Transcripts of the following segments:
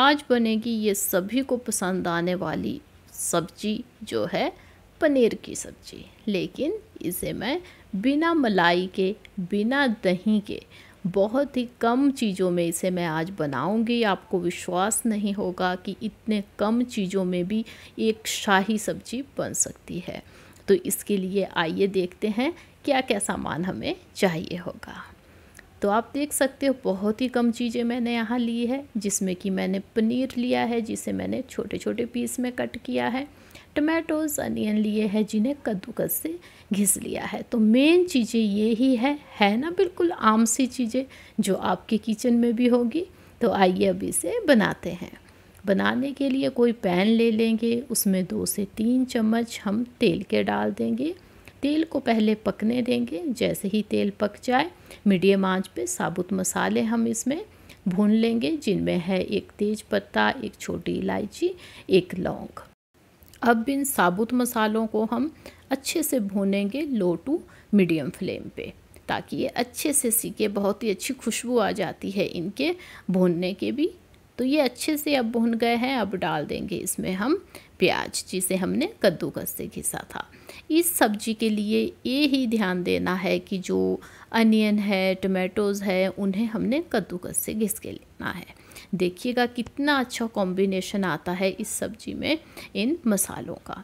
आज बनेगी ये सभी को पसंद आने वाली सब्जी जो है पनीर की सब्जी लेकिन इसे मैं बिना मलाई के बिना दही के बहुत ही कम चीज़ों में इसे मैं आज बनाऊंगी आपको विश्वास नहीं होगा कि इतने कम चीज़ों में भी एक शाही सब्जी बन सकती है तो इसके लिए आइए देखते हैं क्या क्या सामान हमें चाहिए होगा तो आप देख सकते हो बहुत ही कम चीज़ें मैंने यहाँ ली है जिसमें कि मैंने पनीर लिया है जिसे मैंने छोटे छोटे पीस में कट किया है टमाटोज़ अनियन लिए हैं जिन्हें कद्दूकस से घिस लिया है तो मेन चीज़ें ये ही है है ना बिल्कुल आम सी चीज़ें जो आपके किचन में भी होगी तो आइए अब इसे बनाते हैं बनाने के लिए कोई पैन ले लेंगे उसमें दो से तीन चम्मच हम तेल के डाल देंगे तेल को पहले पकने देंगे जैसे ही तेल पक जाए मीडियम आंच पे साबुत मसाले हम इसमें भून लेंगे जिनमें है एक तेज पत्ता एक छोटी इलायची एक लौंग अब इन साबुत मसालों को हम अच्छे से भूनेंगे लो टू मीडियम फ्लेम पे ताकि ये अच्छे से सीखे बहुत ही अच्छी खुशबू आ जाती है इनके भूनने के भी तो ये अच्छे से अब भुन गए हैं अब डाल देंगे इसमें हम प्याज जिसे हमने कद्दूकस से घिसा था इस सब्जी के लिए ये ही ध्यान देना है कि जो अनियन है टमेटोज़ है उन्हें हमने कद्दूकस से घिस के लेना है देखिएगा कितना अच्छा कॉम्बिनेशन आता है इस सब्जी में इन मसालों का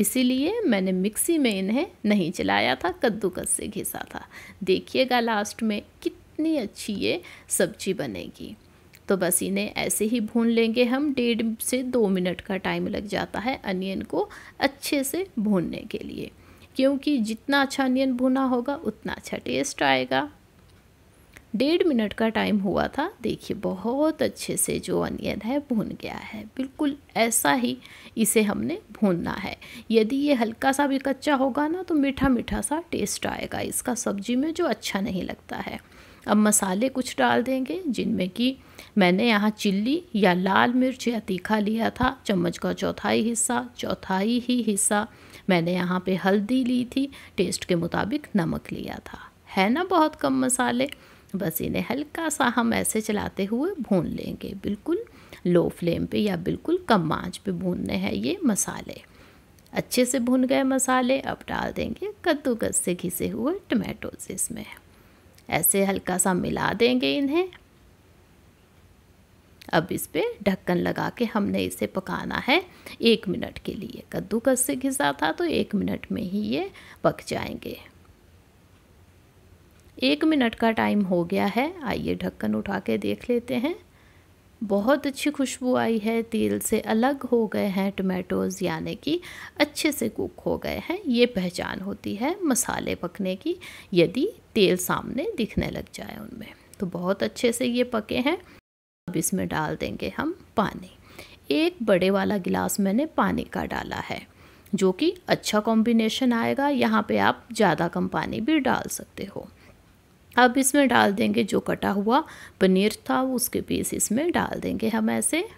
इसीलिए मैंने मिक्सी में इन्हें नहीं चलाया था कद्दूकस से घिसा था देखिएगा लास्ट में कितनी अच्छी ये सब्जी बनेगी तो बस इन्हें ऐसे ही भून लेंगे हम डेढ़ से दो मिनट का टाइम लग जाता है अनियन को अच्छे से भूनने के लिए क्योंकि जितना अच्छा अनियन भुना होगा उतना अच्छा टेस्ट आएगा डेढ़ मिनट का टाइम हुआ था देखिए बहुत अच्छे से जो अनियन है भून गया है बिल्कुल ऐसा ही इसे हमने भूनना है यदि ये हल्का सा भी कच्चा होगा ना तो मीठा मीठा सा टेस्ट आएगा इसका सब्जी में जो अच्छा नहीं लगता है अब मसाले कुछ डाल देंगे जिनमें कि मैंने यहाँ चिल्ली या लाल मिर्च या तीखा लिया था चम्मच का चौथाई हिस्सा चौथाई ही हिस्सा मैंने यहाँ पे हल्दी ली थी टेस्ट के मुताबिक नमक लिया था है ना बहुत कम मसाले बस इन्हें हल्का सा हम ऐसे चलाते हुए भून लेंगे बिल्कुल लो फ्लेम पे या बिल्कुल कम आंच पे भूनने हैं ये मसाले अच्छे से भून गए मसाले अब डाल देंगे कद्दूकस से घिसे हुए टमाटोज इसमें ऐसे हल्का सा मिला देंगे इन्हें अब इस पर ढक्कन लगा के हमने इसे पकाना है एक मिनट के लिए कद्दूकस से घिसा था तो एक मिनट में ही ये पक जाएंगे एक मिनट का टाइम हो गया है आइए ढक्कन उठा के देख लेते हैं बहुत अच्छी खुशबू आई है तेल से अलग हो गए हैं टमाटोज़ यानी कि अच्छे से कुक हो गए हैं ये पहचान होती है मसाले पकने की यदि तेल सामने दिखने लग जाए उनमें तो बहुत अच्छे से ये पके हैं अब इसमें डाल देंगे हम पानी एक बड़े वाला गिलास मैंने पानी का डाला है जो कि अच्छा कॉम्बिनेशन आएगा यहाँ पे आप ज़्यादा कम पानी भी डाल सकते हो अब इसमें डाल देंगे जो कटा हुआ पनीर था उसके पीस इसमें डाल देंगे हम ऐसे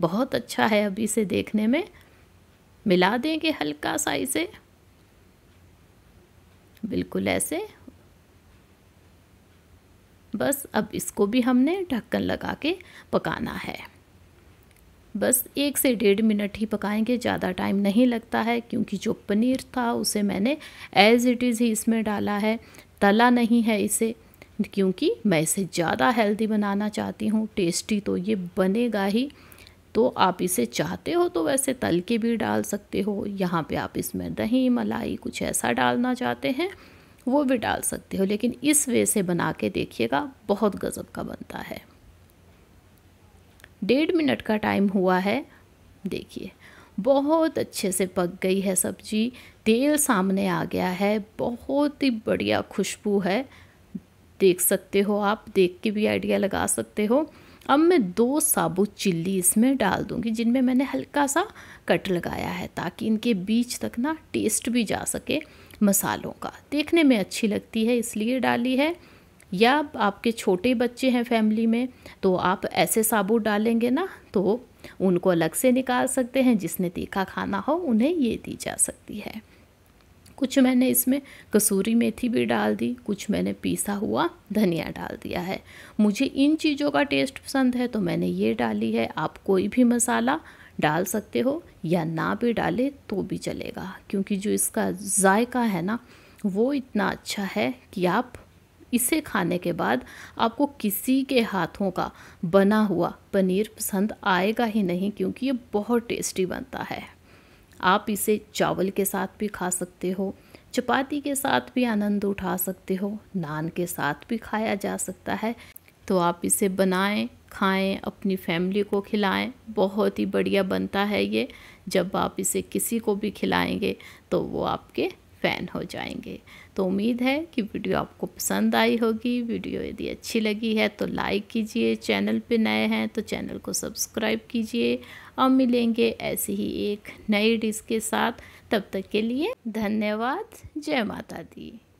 बहुत अच्छा है अभी इसे देखने में मिला देंगे हल्का सा इसे बिल्कुल ऐसे बस अब इसको भी हमने ढक्कन लगा के पकाना है बस एक से डेढ़ मिनट ही पकाएंगे ज़्यादा टाइम नहीं लगता है क्योंकि जो पनीर था उसे मैंने एज़ इट इज़ ही इसमें डाला है तला नहीं है इसे क्योंकि मैं इसे ज़्यादा हेल्दी बनाना चाहती हूँ टेस्टी तो ये बनेगा ही तो आप इसे चाहते हो तो वैसे तल के भी डाल सकते हो यहाँ पे आप इसमें दही मलाई कुछ ऐसा डालना चाहते हैं वो भी डाल सकते हो लेकिन इस वे से बना के देखिएगा बहुत गज़ब का बनता है डेढ़ मिनट का टाइम हुआ है देखिए बहुत अच्छे से पक गई है सब्जी तेल सामने आ गया है बहुत ही बढ़िया खुशबू है देख सकते हो आप देख के भी आइडिया लगा सकते हो अब मैं दो साबुत चिल्ली इसमें डाल दूंगी जिनमें मैंने हल्का सा कट लगाया है ताकि इनके बीच तक ना टेस्ट भी जा सके मसालों का देखने में अच्छी लगती है इसलिए डाली है या आपके छोटे बच्चे हैं फैमिली में तो आप ऐसे साबुत डालेंगे ना तो उनको अलग से निकाल सकते हैं जिसने तीखा खाना हो उन्हें ये दी जा सकती है कुछ मैंने इसमें कसूरी मेथी भी डाल दी कुछ मैंने पीसा हुआ धनिया डाल दिया है मुझे इन चीज़ों का टेस्ट पसंद है तो मैंने ये डाली है आप कोई भी मसाला डाल सकते हो या ना भी डाले तो भी चलेगा क्योंकि जो इसका जायका है ना वो इतना अच्छा है कि आप इसे खाने के बाद आपको किसी के हाथों का बना हुआ पनीर पसंद आएगा ही नहीं क्योंकि ये बहुत टेस्टी बनता है आप इसे चावल के साथ भी खा सकते हो चपाती के साथ भी आनंद उठा सकते हो नान के साथ भी खाया जा सकता है तो आप इसे बनाएं खाएं अपनी फैमिली को खिलाएं बहुत ही बढ़िया बनता है ये जब आप इसे किसी को भी खिलाएंगे तो वो आपके फ़ैन हो जाएंगे तो उम्मीद है कि वीडियो आपको पसंद आई होगी वीडियो यदि अच्छी लगी है तो लाइक कीजिए चैनल पे नए हैं तो चैनल को सब्सक्राइब कीजिए और मिलेंगे ऐसे ही एक नई डिश के साथ तब तक के लिए धन्यवाद जय माता दी